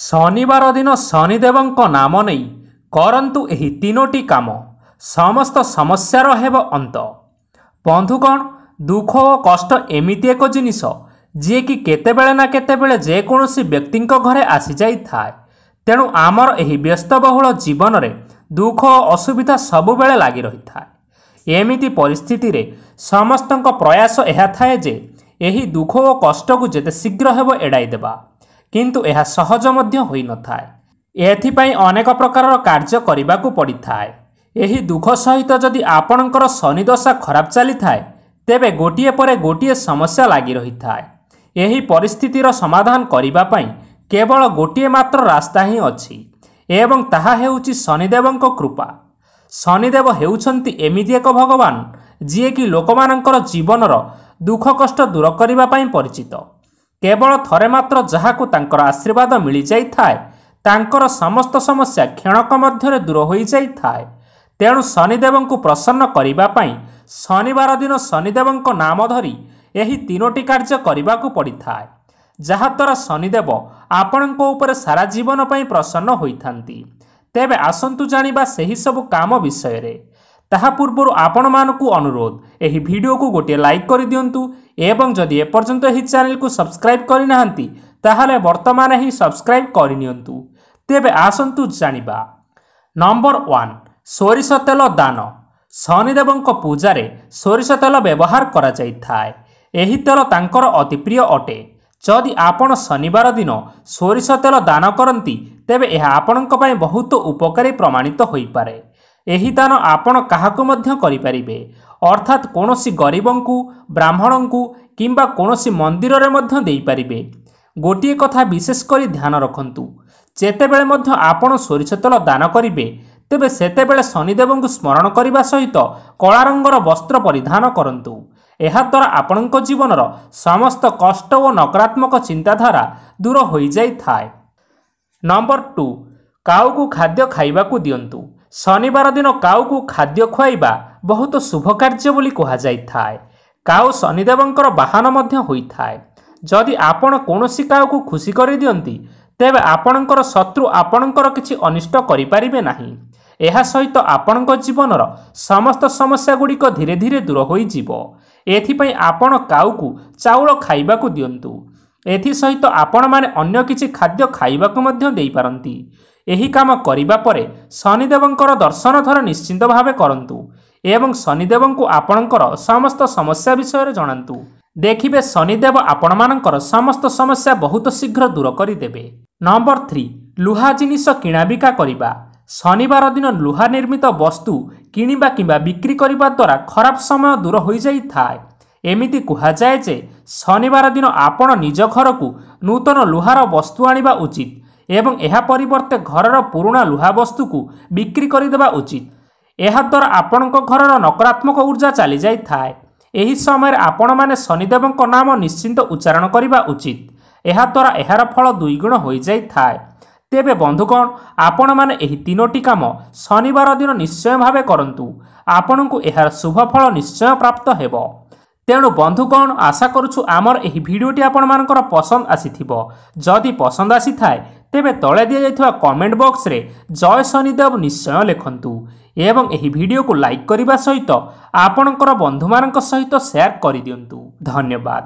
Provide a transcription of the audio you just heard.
ଶନିବାର ଦିନ ଶନିଦେବଙ୍କ ନାମ ନେଇ କରନ୍ତୁ ଏହି ତିନୋଟି କାମ ସମସ୍ତ ସମସ୍ୟାର ହେବ ଅନ୍ତ ବନ୍ଧୁ କ'ଣ ଦୁଃଖ ଓ କଷ୍ଟ ଏମିତି ଏକ ଜିନିଷ ଯିଏକି କେତେବେଳେ ନା କେତେବେଳେ ଯେକୌଣସି ବ୍ୟକ୍ତିଙ୍କ ଘରେ ଆସିଯାଇଥାଏ ତେଣୁ ଆମର ଏହି ବ୍ୟସ୍ତବହୁଳ ଜୀବନରେ ଦୁଃଖ ଓ ଅସୁବିଧା ସବୁବେଳେ ଲାଗି ରହିଥାଏ ଏମିତି ପରିସ୍ଥିତିରେ ସମସ୍ତଙ୍କ ପ୍ରୟାସ ଏହା ଥାଏ ଯେ ଏହି ଦୁଃଖ ଓ କଷ୍ଟକୁ ଯେତେ ଶୀଘ୍ର ହେବ ଏଡ଼ାଇ ଦେବା କିନ୍ତୁ ଏହା ସହଜ ମଧ୍ୟ ହୋଇନଥାଏ ଏଥିପାଇଁ ଅନେକ ପ୍ରକାରର କାର୍ଯ୍ୟ କରିବାକୁ ପଡ଼ିଥାଏ ଏହି ଦୁଃଖ ସହିତ ଯଦି ଆପଣଙ୍କର ଶନିଦଶା ଖରାପ ଚାଲିଥାଏ ତେବେ ଗୋଟିଏ ପରେ ଗୋଟିଏ ସମସ୍ୟା ଲାଗି ରହିଥାଏ ଏହି ପରିସ୍ଥିତିର ସମାଧାନ କରିବା ପାଇଁ କେବଳ ଗୋଟିଏ ମାତ୍ର ରାସ୍ତା ହିଁ ଅଛି ଏବଂ ତାହା ହେଉଛି ଶନିଦେବଙ୍କ କୃପା ଶନିଦେବ ହେଉଛନ୍ତି ଏମିତି ଏକ ଭଗବାନ ଯିଏକି ଲୋକମାନଙ୍କର ଜୀବନର ଦୁଃଖ କଷ୍ଟ ଦୂର କରିବା ପାଇଁ ପରିଚିତ କେବଳ ଥରେ ମାତ୍ର ଯାହାକୁ ତାଙ୍କର ଆଶୀର୍ବାଦ ମିଳିଯାଇଥାଏ ତାଙ୍କର ସମସ୍ତ ସମସ୍ୟା କ୍ଷଣକ ମଧ୍ୟରେ ଦୂର ହୋଇଯାଇଥାଏ ତେଣୁ ଶନିଦେବଙ୍କୁ ପ୍ରସନ୍ନ କରିବା ପାଇଁ ଶନିବାର ଦିନ ଶନିଦେବଙ୍କ ନାମ ଧରି ଏହି ତିନୋଟି କାର୍ଯ୍ୟ କରିବାକୁ ପଡ଼ିଥାଏ ଯାହାଦ୍ୱାରା ଶନିଦେବ ଆପଣଙ୍କ ଉପରେ ସାରା ଜୀବନ ପାଇଁ ପ୍ରସନ୍ନ ହୋଇଥାନ୍ତି ତେବେ ଆସନ୍ତୁ ଜାଣିବା ସେହିସବୁ କାମ ବିଷୟରେ ତାହା ପୂର୍ବରୁ ଆପଣମାନଙ୍କୁ ଅନୁରୋଧ ଏହି ଭିଡ଼ିଓକୁ ଗୋଟିଏ ଲାଇକ୍ କରିଦିଅନ୍ତୁ ଏବଂ ଯଦି ଏପର୍ଯ୍ୟନ୍ତ ଏହି ଚ୍ୟାନେଲକୁ ସବସ୍କ୍ରାଇବ୍ କରିନାହାନ୍ତି ତାହେଲେ ବର୍ତ୍ତମାନ ହିଁ ସବସ୍କ୍ରାଇବ୍ କରିନିଅନ୍ତୁ ତେବେ ଆସନ୍ତୁ ଜାଣିବା ନମ୍ବର ୱାନ୍ ସୋରିଷ ତେଲ ଦାନ ଶନିଦେବଙ୍କ ପୂଜାରେ ସୋରିଷ ତେଲ ବ୍ୟବହାର କରାଯାଇଥାଏ ଏହି ତେଲ ତାଙ୍କର ଅତିପ୍ରିୟ ଅଟେ ଯଦି ଆପଣ ଶନିବାର ଦିନ ସୋରିଷ ତେଲ ଦାନ କରନ୍ତି ତେବେ ଏହା ଆପଣଙ୍କ ପାଇଁ ବହୁତ ଉପକାରୀ ପ୍ରମାଣିତ ହୋଇପାରେ ଏହି ଦାନ ଆପଣ କାହାକୁ ମଧ୍ୟ କରିପାରିବେ ଅର୍ଥାତ୍ କୌଣସି ଗରିବଙ୍କୁ ବ୍ରାହ୍ମଣଙ୍କୁ କିମ୍ବା କୌଣସି ମନ୍ଦିରରେ ମଧ୍ୟ ଦେଇପାରିବେ ଗୋଟିଏ କଥା ବିଶେଷ କରି ଧ୍ୟାନ ରଖନ୍ତୁ ଯେତେବେଳେ ମଧ୍ୟ ଆପଣ ସୋରିଷ ତେଲ ଦାନ କରିବେ ତେବେ ସେତେବେଳେ ଶନିଦେବଙ୍କୁ ସ୍ମରଣ କରିବା ସହିତ କଳା ରଙ୍ଗର ବସ୍ତ୍ର ପରିଧାନ କରନ୍ତୁ ଏହାଦ୍ୱାରା ଆପଣଙ୍କ ଜୀବନର ସମସ୍ତ କଷ୍ଟ ଓ ନକାରାତ୍ମକ ଚିନ୍ତାଧାରା ଦୂର ହୋଇଯାଇଥାଏ ନମ୍ବର ଟୁ କାଉକୁ ଖାଦ୍ୟ ଖାଇବାକୁ ଦିଅନ୍ତୁ ଶନିବାର ଦିନ କାଉକୁ ଖାଦ୍ୟ ଖୁଆଇବା ବହୁତ ଶୁଭ କାର୍ଯ୍ୟ ବୋଲି କୁହାଯାଇଥାଏ କାଉ ଶନିଦେବଙ୍କର ବାହନ ମଧ୍ୟ ହୋଇଥାଏ ଯଦି ଆପଣ କୌଣସି କାଉକୁ ଖୁସି କରିଦିଅନ୍ତି ତେବେ ଆପଣଙ୍କର ଶତ୍ରୁ ଆପଣଙ୍କର କିଛି ଅନିଷ୍ଟ କରିପାରିବେ ନାହିଁ ଏହା ସହିତ ଆପଣଙ୍କ ଜୀବନର ସମସ୍ତ ସମସ୍ୟାଗୁଡ଼ିକ ଧୀରେ ଧୀରେ ଦୂର ହୋଇଯିବ ଏଥିପାଇଁ ଆପଣ କାଉକୁ ଚାଉଳ ଖାଇବାକୁ ଦିଅନ୍ତୁ ଏଥିସହିତ ଆପଣମାନେ ଅନ୍ୟ କିଛି ଖାଦ୍ୟ ଖାଇବାକୁ ମଧ୍ୟ ଦେଇପାରନ୍ତି ଏହି କାମ କରିବା ପରେ ଶନିଦେବଙ୍କର ଦର୍ଶନ ଥର ନିଶ୍ଚିନ୍ତ ଭାବେ କରନ୍ତୁ ଏବଂ ଶନିଦେବଙ୍କୁ ଆପଣଙ୍କର ସମସ୍ତ ସମସ୍ୟା ବିଷୟରେ ଜଣାନ୍ତୁ ଦେଖିବେ ଶନିଦେବ ଆପଣମାନଙ୍କର ସମସ୍ତ ସମସ୍ୟା ବହୁତ ଶୀଘ୍ର ଦୂର କରିଦେବେ ନମ୍ବର ଥ୍ରୀ ଲୁହା ଜିନିଷ କିଣାବିକା କରିବା ଶନିବାର ଦିନ ଲୁହା ନିର୍ମିତ ବସ୍ତୁ କିଣିବା କିମ୍ବା ବିକ୍ରି କରିବା ଦ୍ୱାରା ଖରାପ ସମୟ ଦୂର ହୋଇଯାଇଥାଏ ଏମିତି କୁହାଯାଏ ଯେ ଶନିବାର ଦିନ ଆପଣ ନିଜ ଘରକୁ ନୂତନ ଲୁହାର ବସ୍ତୁ ଆଣିବା ଉଚିତ ଏବଂ ଏହା ପରିବର୍ତ୍ତେ ଘରର ପୁରୁଣା ଲୁହା ବସ୍ତୁକୁ ବିକ୍ରି କରିଦେବା ଉଚିତ ଏହାଦ୍ୱାରା ଆପଣଙ୍କ ଘରର ନକାରାତ୍ମକ ଉର୍ଜା ଚାଲିଯାଇଥାଏ ଏହି ସମୟରେ ଆପଣମାନେ ଶନିଦେବଙ୍କ ନାମ ନିଶ୍ଚିନ୍ତ ଉଚ୍ଚାରଣ କରିବା ଉଚିତ ଏହାଦ୍ୱାରା ଏହାର ଫଳ ଦୁଇଗୁଣ ହୋଇଯାଇଥାଏ ତେବେ ବନ୍ଧୁଗଣ ଆପଣମାନେ ଏହି ତିନୋଟି କାମ ଶନିବାର ଦିନ ନିଶ୍ଚୟ ଭାବେ କରନ୍ତୁ ଆପଣଙ୍କୁ ଏହାର ଶୁଭଫଳ ନିଶ୍ଚୟ ପ୍ରାପ୍ତ ହେବ ତେଣୁ ବନ୍ଧୁଗଣ ଆଶା କରୁଛୁ ଆମର ଏହି ଭିଡ଼ିଓଟି ଆପଣମାନଙ୍କର ପସନ୍ଦ ଆସିଥିବ ଯଦି ପସନ୍ଦ ଆସିଥାଏ ତେବେ ତଳେ ଦିଆଯାଇଥିବା କମେଣ୍ଟ ବକ୍ସରେ ଜୟ ଶନିଦେବ ନିଶ୍ଚୟ ଲେଖନ୍ତୁ ଏବଂ ଏହି ଭିଡ଼ିଓକୁ ଲାଇକ୍ କରିବା ସହିତ ଆପଣଙ୍କର ବନ୍ଧୁମାନଙ୍କ ସହିତ ସେୟାର କରିଦିଅନ୍ତୁ ଧନ୍ୟବାଦ